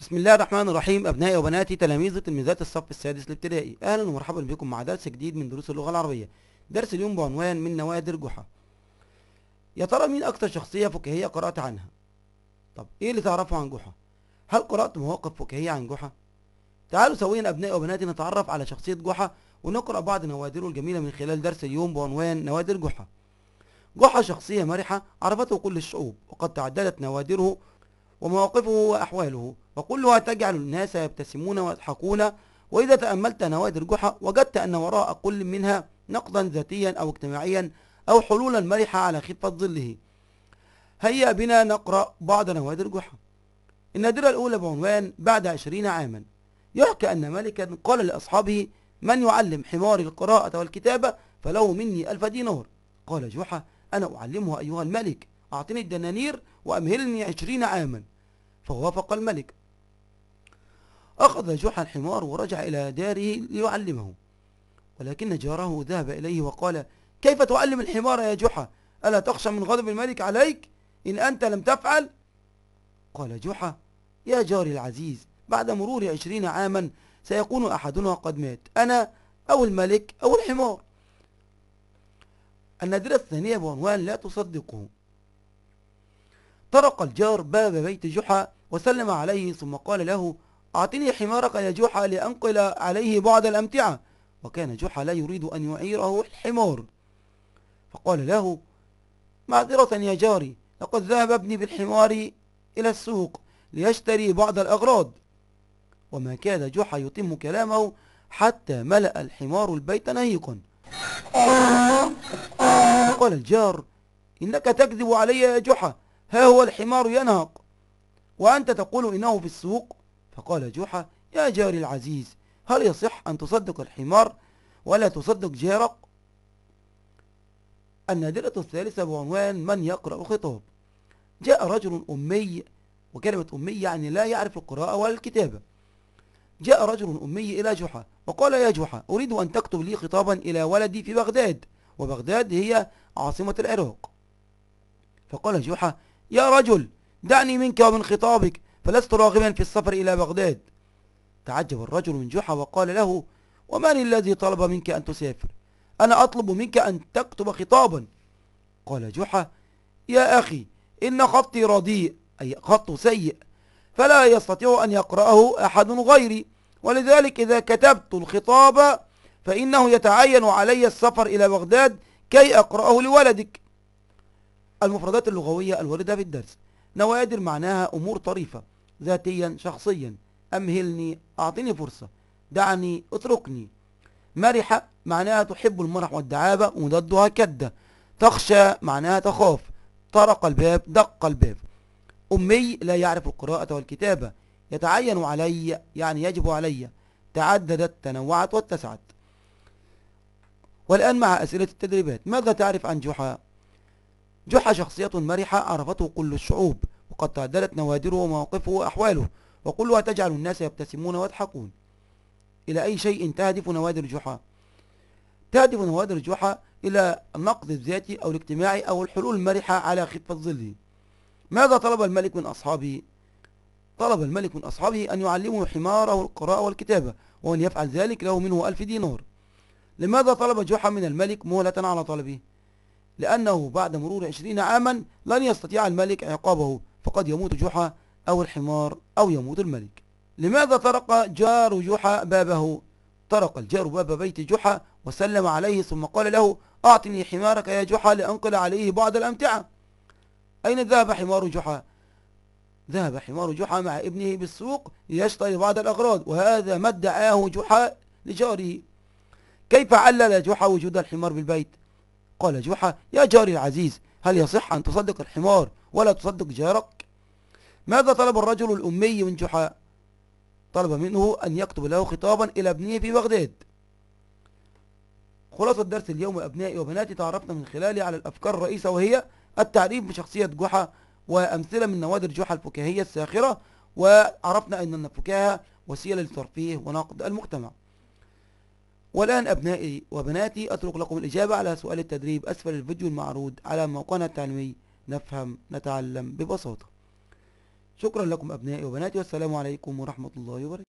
بسم الله الرحمن الرحيم أبنائي وبناتي تلاميذ وتلميذات الصف السادس الابتدائي أهلا ومرحبا بكم مع درس جديد من دروس اللغة العربية درس اليوم بعنوان من نوادر جحا يا ترى مين أكثر شخصية فكاهية قرأت عنها؟ طب إيه اللي تعرفه عن جحا؟ هل قرأت مواقف فكاهية عن جحا؟ تعالوا سويا أبنائي وبناتي نتعرف على شخصية جحا ونقرأ بعض نوادره الجميلة من خلال درس اليوم بعنوان نوادر جحا جحا شخصية مرحة عرفته كل الشعوب وقد تعددت نوادره ومواقفه وأحواله وكلها تجعل الناس يبتسمون ويضحكون وإذا تأملت نوادر جحا وجدت أن وراء كل منها نقضا ذاتيا أو اجتماعيا أو حلولا مرحة على خفة ظله هيا بنا نقرأ بعض نوادر جحا النادرة الأولى بعنوان بعد عشرين عاما يحكى أن ملكا قال لأصحابه من يعلم حماري القراءة والكتابة فله مني ألف دينار قال جحا أنا أعلمه أيها الملك أعطني الدنانير وأمهلني عشرين عاما فوافق الملك أخذ جحا الحمار ورجع إلى داره ليعلمه ولكن جاره ذهب إليه وقال كيف تعلم الحمار يا جحا ألا تخشى من غضب الملك عليك إن أنت لم تفعل قال جحا يا جاري العزيز بعد مرور عشرين عاما سيكون أحدنا قد مات أنا أو الملك أو الحمار النادرة الثانية بعنوان لا تصدقه طرق الجار باب بيت جحا وسلم عليه ثم قال له أعطني حمارك يا جحا لأنقل عليه بعض الأمتعة وكان جحا لا يريد أن يعيره الحمار فقال له معذرة يا جاري لقد ذهب ابني بالحمار إلى السوق ليشتري بعض الأغراض وما كاد جحا يتم كلامه حتى ملأ الحمار البيت نهيقا قال الجار إنك تكذب علي يا جحا ها هو الحمار ينهق وأنت تقول إنه في السوق فقال جحا يا جاري العزيز هل يصح أن تصدق الحمار ولا تصدق جارك النادرة الثالثة بعنوان من يقرأ خطاب جاء رجل أمي وكلمة أمي يعني لا يعرف القراءة ولا الكتابة جاء رجل أمي إلى جحا وقال يا جحا أريد أن تكتب لي خطابا إلى ولدي في بغداد وبغداد هي عاصمة العراق فقال جحا يا رجل دعني منك ومن خطابك فلست راغبا في السفر إلى بغداد تعجب الرجل من جحا وقال له ومن الذي طلب منك أن تسافر أنا أطلب منك أن تكتب خطابا قال جحا يا أخي إن خطي رديء أي خط سيء فلا يستطيع أن يقرأه أحد غيري ولذلك إذا كتبت الخطاب فإنه يتعين علي السفر إلى بغداد كي أقرأه لولدك المفردات اللغوية الواردة في الدرس نوادر معناها أمور طريفة ذاتيا شخصيا أمهلني أعطيني فرصة دعني اتركني مرحة معناها تحب المرح والدعابة وضدها كدة تخشى معناها تخاف طرق الباب دق الباب أمي لا يعرف القراءة والكتابة يتعين علي يعني يجب علي تعددت تنوعت واتسعت والآن مع أسئلة التدريبات ماذا تعرف عن جحا؟ جحا شخصية مرحة عرفته كل الشعوب وقد تعدلت نوادره ومواقفه وأحواله وكلها تجعل الناس يبتسمون ويضحكون إلى أي شيء تهدف نوادر جحا تهدف نوادر جحا إلى النقد الذاتي أو الاجتماعي أو الحلول المرحة على خفة الظل ماذا طلب الملك من أصحابه؟ طلب الملك من أصحابه أن يعلموا حماره القراءة والكتابة وأن يفعل ذلك له منه ألف دينار لماذا طلب جحا من الملك مهلة على طلبه؟ لأنه بعد مرور عشرين عاما لن يستطيع الملك عقابه فقد يموت جحا أو الحمار أو يموت الملك لماذا طرق جار جحا بابه طرق الجار باب بيت جحا وسلم عليه ثم قال له أعطني حمارك يا جحا لأنقل عليه بعض الأمتعة أين ذهب حمار جحا ذهب حمار جحا مع ابنه بالسوق ليشتري بعض الأغراض وهذا ما ادعاه جحا لجاره كيف علل جحا وجود الحمار بالبيت قال جحا يا جاري العزيز هل يصح أن تصدق الحمار ولا تصدق جارك ماذا طلب الرجل الأمي من جحا طلب منه أن يكتب له خطابا إلى ابنه في بغداد خلاصة درس اليوم أبنائي وبناتي تعرفنا من خلاله على الأفكار الرئيسة وهي التعريف بشخصية جحا وأمثلة من نوادر جحا الفكاهية الساخرة وعرفنا أن الفكاهة وسيلة للترفيه ونقد المجتمع والآن أبنائي وبناتي أترك لكم الإجابة على سؤال التدريب أسفل الفيديو المعروض على موقعنا التعليمي نفهم نتعلم ببساطة شكرا لكم أبنائي وبناتي والسلام عليكم ورحمة الله وبركاته